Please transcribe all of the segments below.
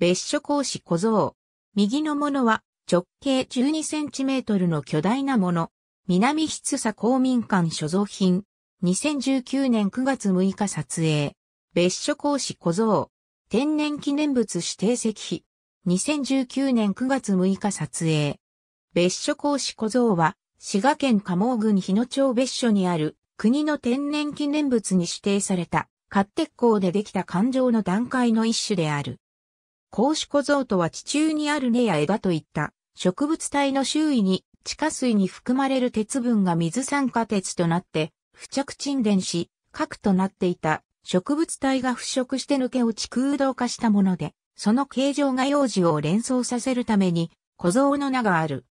別所講子小僧。右のものは直径1 2トルの巨大なもの。南筆佐公民館所蔵品。2019年9月6日撮影。別所講子小僧。天然記念物指定石碑。2019年9月6日撮影。別所講子小僧は、滋賀県加茂郡日野町別所にある国の天然記念物に指定された、勝鉄鋼でできた環状の段階の一種である。格子小僧とは地中にある根や枝といった植物体の周囲に地下水に含まれる鉄分が水酸化鉄となって付着沈殿し、核となっていた植物体が腐食して抜け落ち空洞化したもので、その形状が幼児を連想させるために小僧の名がある。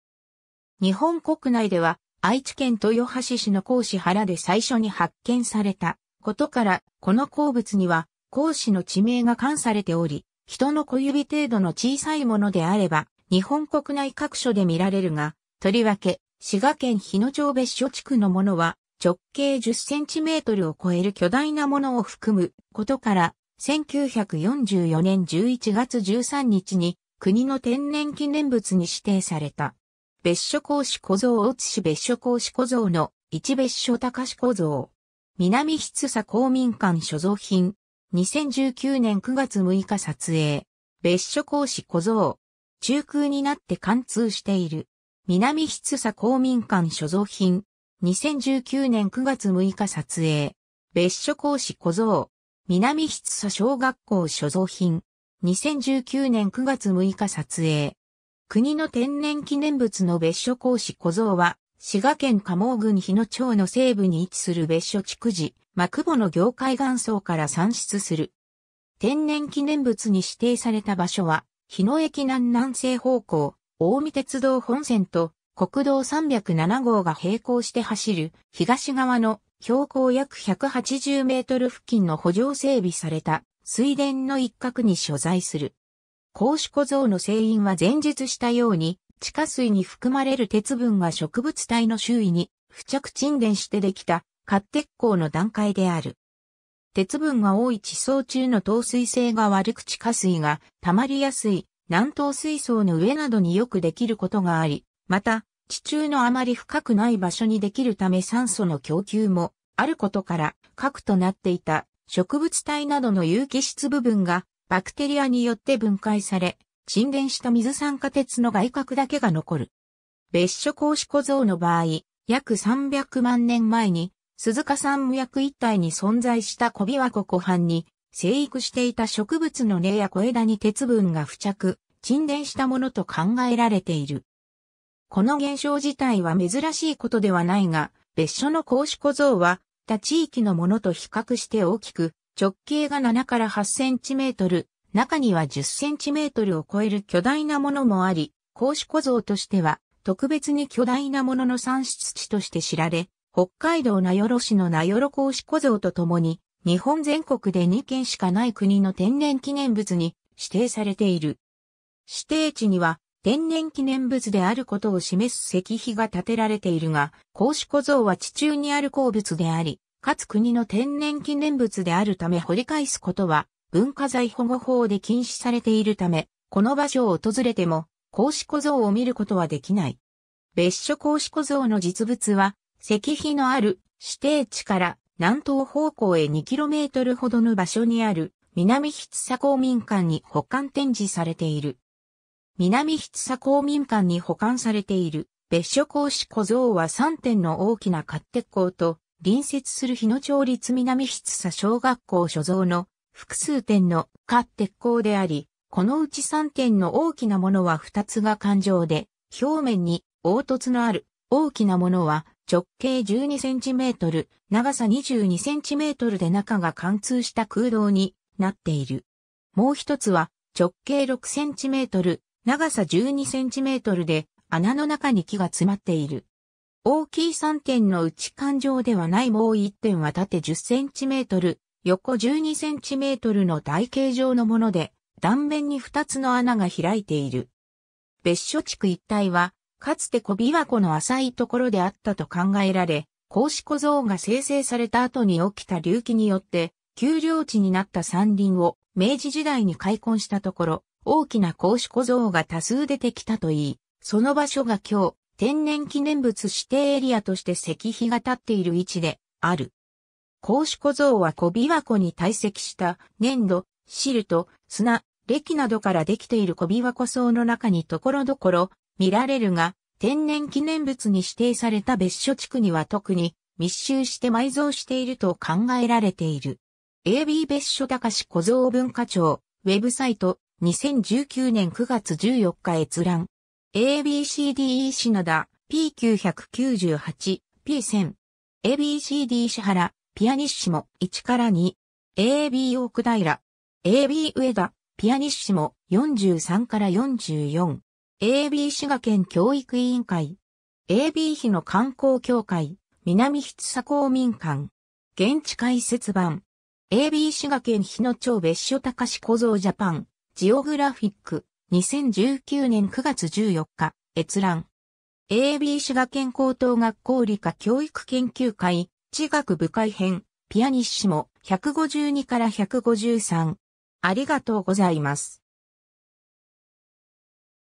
日本国内では愛知県豊橋市の甲子原で最初に発見されたことから、この鉱物には、甲子の地名が冠されており、人の小指程度の小さいものであれば、日本国内各所で見られるが、とりわけ、滋賀県日野町別所地区のものは、直径10センチメートルを超える巨大なものを含むことから、1944年11月13日に国の天然記念物に指定された。別所公子小僧大津市別所公子小僧の一別所高子小僧。南筆佐公民館所蔵品2019年9月6日撮影。別所講師小僧。中空になって貫通している。南筆佐公民館所蔵品。2019年9月6日撮影。別所講師小僧。南筆佐小学校所蔵品。2019年9月6日撮影。国の天然記念物の別所講師小僧は、滋賀県加茂郡日野町の西部に位置する別所築地、幕母の業界岩層から産出する。天然記念物に指定された場所は、日野駅南南西方向、大見鉄道本線と国道307号が並行して走る東側の標高約180メートル付近の補助整備された水田の一角に所在する。甲子小僧の聖員は前述したように地下水に含まれる鉄分が植物体の周囲に付着沈殿してできた滑鉄鋼の段階である。鉄分が多い地層中の透水性が悪く地下水が溜まりやすい南東水槽の上などによくできることがあり、また地中のあまり深くない場所にできるため酸素の供給もあることから核となっていた植物体などの有機質部分がバクテリアによって分解され沈殿した水酸化鉄の外殻だけが残る。別所格子小僧の場合、約300万年前に、鈴鹿山無薬一帯に存在した小琵琶湖湖畔に、生育していた植物の根や小枝に鉄分が付着、沈殿したものと考えられている。この現象自体は珍しいことではないが、別所の格子小僧は、他地域のものと比較して大きく、直径が7から8センチメートル、中には10センチメートルを超える巨大なものもあり、孔子小僧としては、特別に巨大なものの産出地として知られ、北海道名寄市の名寄孔子小僧とともに、日本全国で2件しかない国の天然記念物に指定されている。指定地には天然記念物であることを示す石碑が建てられているが、孔子小僧は地中にある鉱物であり、かつ国の天然記念物であるため掘り返すことは文化財保護法で禁止されているため、この場所を訪れても、孔子小僧を見ることはできない。別所孔子小僧の実物は、石碑のある指定地から南東方向へ 2km ほどの場所にある南筆佐公民館に保管展示されている。南筆佐公民館に保管されている別所孔子小僧は3点の大きな勝手校と隣接する日野町立南筆佐小学校所蔵の複数点の下鉄鋼であり、このうち3点の大きなものは2つが環状で、表面に凹凸のある大きなものは直径 12cm、長さ 22cm で中が貫通した空洞になっている。もう一つは直径 6cm、長さ 12cm で穴の中に木が詰まっている。大きい3点のうち環状ではないもう1点は縦 10cm、横12センチメートルの台形状のもので、断面に2つの穴が開いている。別所地区一帯は、かつて小琵琶湖の浅いところであったと考えられ、格子小僧が生成された後に起きた隆起によって、丘陵地になった山林を明治時代に開墾したところ、大きな格子小僧が多数出てきたといい、その場所が今日、天然記念物指定エリアとして石碑が立っている位置である。格子小僧は小琵琶湖に堆積した粘土、汁と砂、歴などからできている小琵琶湖層の中にところどころ見られるが、天然記念物に指定された別所地区には特に密集して埋蔵していると考えられている。AB 別所高志小僧文化庁、ウェブサイト、2019年9月14日閲覧。ABCDE 品田、P998、P1000。ABCD 石原、ピアニッシモ、1から2。AB 大久平。AB 上田、ピアニッシモ、43から44。AB 滋賀県教育委員会。AB 比の観光協会、南筆佐公民館。現地解説版。AB 滋賀県日野町別所高志小僧ジャパン。ジオグラフィック。2019年9月14日。閲覧。AB 滋賀県高等学校理科教育研究会。地学部会編、ピアニッシモ、152から153。ありがとうございます。